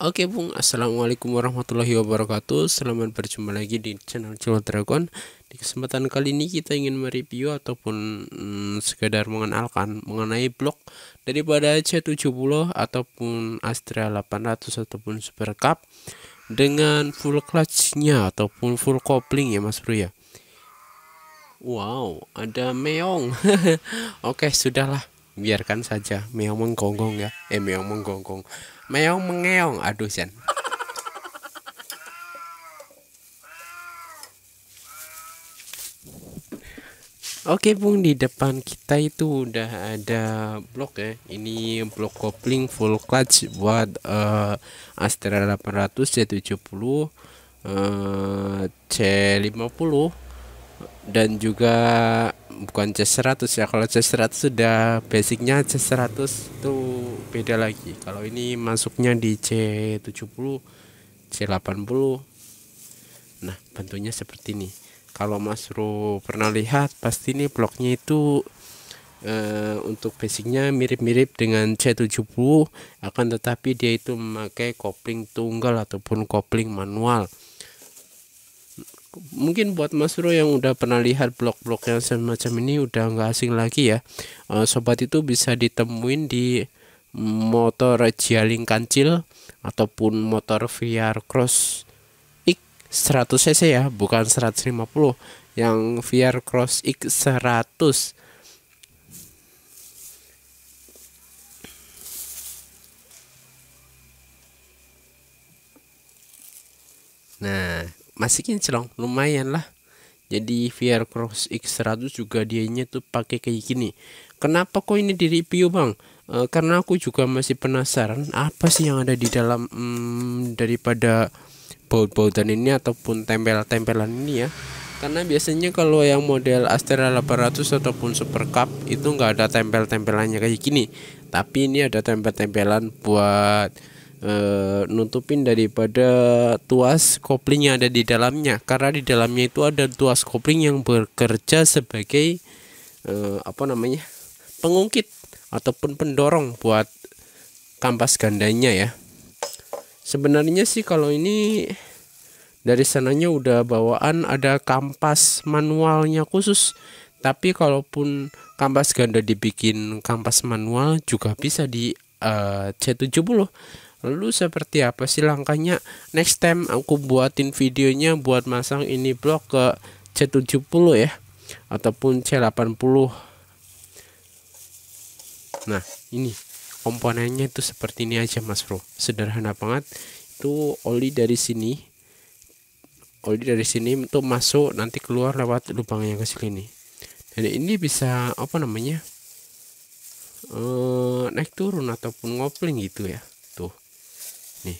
Oke Bung, Assalamualaikum warahmatullahi wabarakatuh Selamat berjumpa lagi di channel Cilot Dragon Di kesempatan kali ini kita ingin mereview ataupun hmm, sekedar mengenalkan mengenai blok Daripada C70 ataupun Astra 800 ataupun Super Cup Dengan full clutchnya ataupun full kopling ya mas bro ya Wow, ada meong Oke, sudahlah biarkan saja meong menggonggong ya eh meong menggonggong meong mengeong aduh sen Oke Bung di depan kita itu udah ada blok ya ini blok kopling full clutch buat uh, Astra 800 C70 uh, C50 dan juga bukan C100 ya kalau C100 sudah basicnya C100 itu beda lagi kalau ini masuknya di C70 C80 nah bentuknya seperti ini kalau Mas Ru pernah lihat pasti ini bloknya itu eh, untuk basicnya mirip-mirip dengan C70 akan tetapi dia itu memakai kopling tunggal ataupun kopling manual mungkin buat Mas Bro yang udah pernah lihat blog-blog yang semacam ini udah nggak asing lagi ya. Eh, sobat itu bisa ditemuin di motor Jialing Kancil ataupun motor VR Cross X 100 cc ya, bukan 150 yang VR Cross X 100 Nah, masih kinclong lumayan lah jadi VR Cross X100 juga dianya tuh pakai kayak gini kenapa kok ini di review bang e, karena aku juga masih penasaran apa sih yang ada di dalam hmm, daripada baut-bautan ini ataupun tempel-tempelan ini ya karena biasanya kalau yang model Astera 800 ataupun Super Cup itu nggak ada tempel-tempelannya kayak gini tapi ini ada tempel-tempelan buat uh, nutupin daripada tuas kopling yang ada di dalamnya karena di dalamnya itu ada tuas kopling yang bekerja sebagai uh, apa namanya pengungkit ataupun pendorong buat kampas gandanya ya sebenarnya sih kalau ini dari sananya udah bawaan ada kampas manualnya khusus tapi kalaupun kampas ganda dibikin kampas manual juga bisa di eh, uh, C70 Lalu seperti apa sih langkahnya? Next time aku buatin videonya buat masang ini blok ke C70 ya ataupun C80. Nah, ini komponennya itu seperti ini aja Mas Bro. Sederhana banget. Itu oli dari sini. Oli dari sini itu masuk nanti keluar lewat lubang yang kecil ini. Dan ini bisa apa namanya? E, naik turun ataupun ngopling gitu ya nih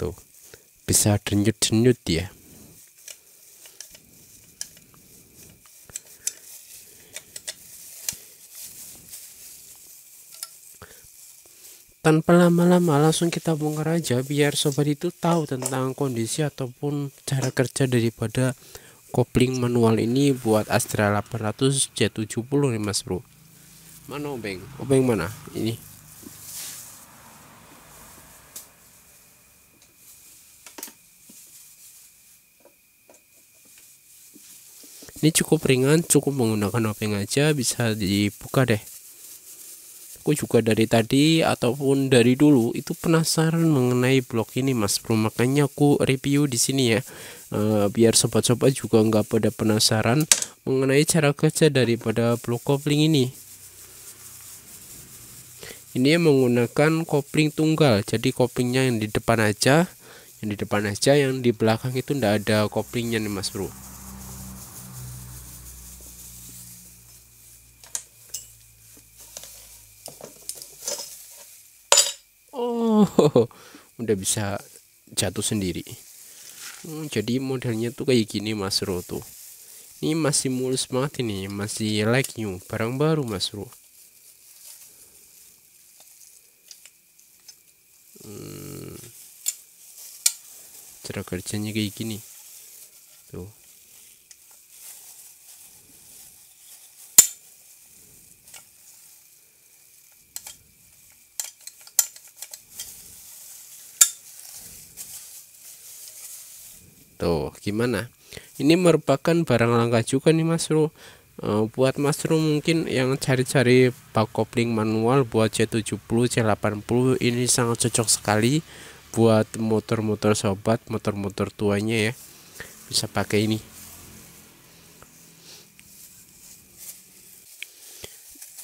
tuh bisa denyut-denyut ya tanpa lama-lama langsung kita bongkar aja biar sobat itu tahu tentang kondisi ataupun cara kerja daripada kopling manual ini buat Astra 800 j 70 nih mas bro Mana obeng? Obeng mana? Ini. Ini cukup ringan, cukup menggunakan obeng aja, bisa dibuka deh. Aku juga dari tadi ataupun dari dulu itu penasaran mengenai blok ini, Mas Bro. Makanya aku review di sini ya, e, biar sobat-sobat juga nggak pada penasaran mengenai cara kerja daripada blok kopling ini ini menggunakan kopling tunggal jadi koplingnya yang di depan aja yang di depan aja yang di belakang itu ndak ada koplingnya nih mas bro oh udah bisa jatuh sendiri hmm, jadi modelnya tuh kayak gini mas bro tuh ini masih mulus banget ini masih like new barang baru mas bro cara kerjanya kayak gini tuh tuh gimana ini merupakan barang langka juga nih mas bro Uh, eh, buat Mas Ru mungkin yang cari-cari pak kopling manual buat C70, C80 ini sangat cocok sekali buat motor-motor sobat motor-motor tuanya ya bisa pakai ini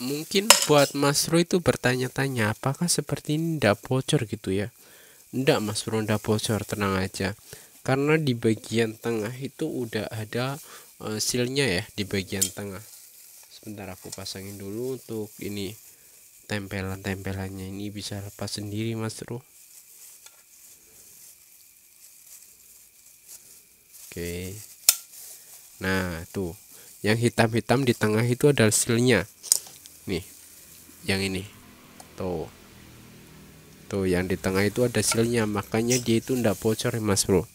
mungkin buat Mas Bro itu bertanya-tanya apakah seperti ini ndak bocor gitu ya ndak Mas Bro ndak bocor tenang aja karena di bagian tengah itu udah ada uh, sealnya ya di bagian tengah sebentar aku pasangin dulu untuk ini tempelan-tempelannya ini bisa lepas sendiri Mas Bro Oke. Nah, tuh. Yang hitam-hitam di tengah itu adalah silnya. Nih. Yang ini. Tuh. Tuh, yang di tengah itu ada silnya, makanya dia itu ndak bocor ya, Mas Bro.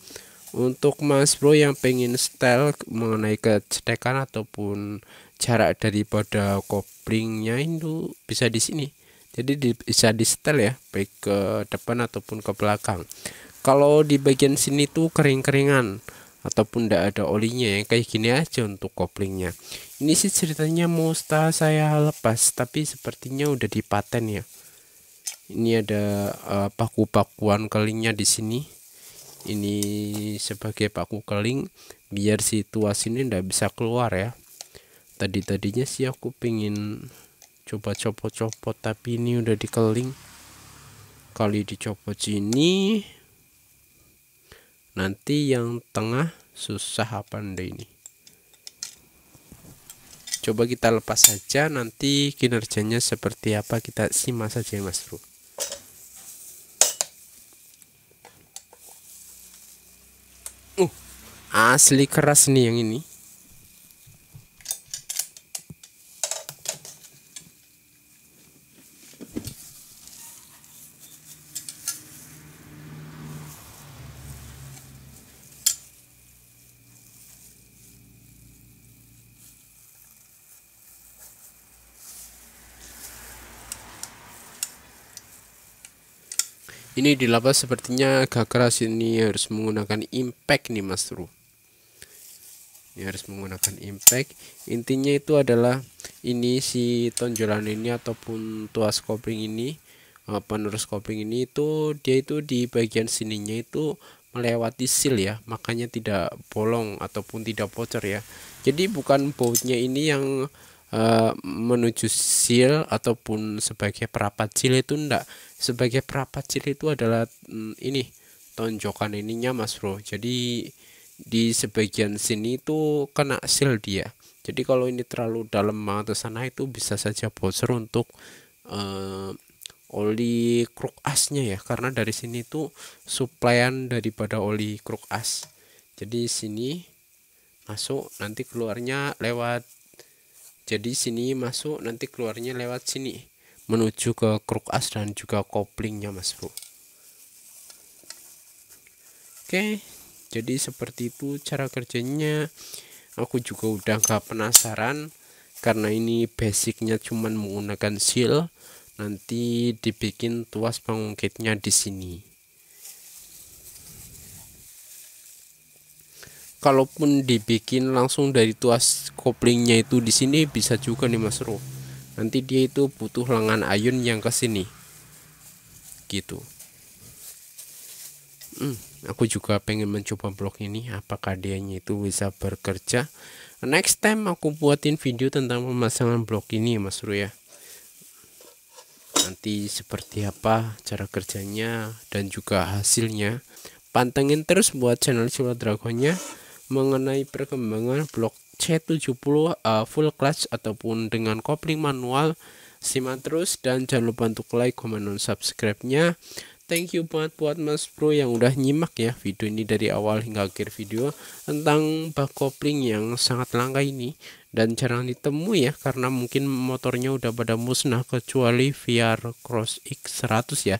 Untuk Mas Bro yang pengen style mengenai kecetekan ataupun jarak daripada koplingnya itu bisa di sini. Jadi di, bisa di setel ya, baik ke depan ataupun ke belakang. Kalau di bagian sini tuh kering-keringan ataupun tidak ada olinya yang kayak gini aja untuk koplingnya ini sih ceritanya musta saya lepas tapi sepertinya udah dipaten ya ini ada uh, paku-pakuan kelingnya di sini ini sebagai paku keling biar situasi ini ndak bisa keluar ya tadi tadinya sih aku pingin coba copot-copot tapi ini udah dikeling kali dicopot sini nanti yang tengah susah apa anda ini coba kita lepas saja nanti kinerjanya seperti apa kita simak saja ya, mas bro uh asli keras nih yang ini Ini di lapas sepertinya agak keras ini harus menggunakan impact nih Mas Bro. Ini harus menggunakan impact. Intinya itu adalah ini si tonjolan ini ataupun tuas kopling ini eh, penerus kopling ini itu dia itu di bagian sininya itu melewati seal ya makanya tidak bolong ataupun tidak bocor ya jadi bukan bautnya ini yang uh, menuju sil ataupun sebagai perapat sil itu enggak sebagai perapat sil itu adalah mm, ini tonjokan ininya mas bro jadi di sebagian sini itu kena sil dia jadi kalau ini terlalu dalam atau sana itu bisa saja bocor untuk uh, oli kruk asnya ya karena dari sini itu suplaian daripada oli kruk as jadi sini masuk nanti keluarnya lewat jadi sini masuk nanti keluarnya lewat sini menuju ke kruk as dan juga koplingnya mas bro oke jadi seperti itu cara kerjanya aku juga udah gak penasaran karena ini basicnya cuman menggunakan seal nanti dibikin tuas pengungkitnya di sini kalaupun dibikin langsung dari tuas koplingnya itu di sini bisa juga nih Mas Bro. Nanti dia itu butuh lengan ayun yang ke sini. Gitu. Hmm, aku juga pengen mencoba blok ini apakah dianya itu bisa bekerja. Next time aku buatin video tentang pemasangan blok ini ya Mas Bro ya. Nanti seperti apa cara kerjanya dan juga hasilnya. Pantengin terus buat channel Sula Dragonnya mengenai perkembangan blok C70 uh, full clutch ataupun dengan kopling manual simak terus dan jangan lupa untuk like, comment, dan subscribe-nya thank you banget buat mas bro yang udah nyimak ya video ini dari awal hingga akhir video tentang bak kopling yang sangat langka ini dan jarang ditemui ya karena mungkin motornya udah pada musnah kecuali VR Cross X100 ya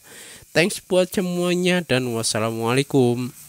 thanks buat semuanya dan wassalamualaikum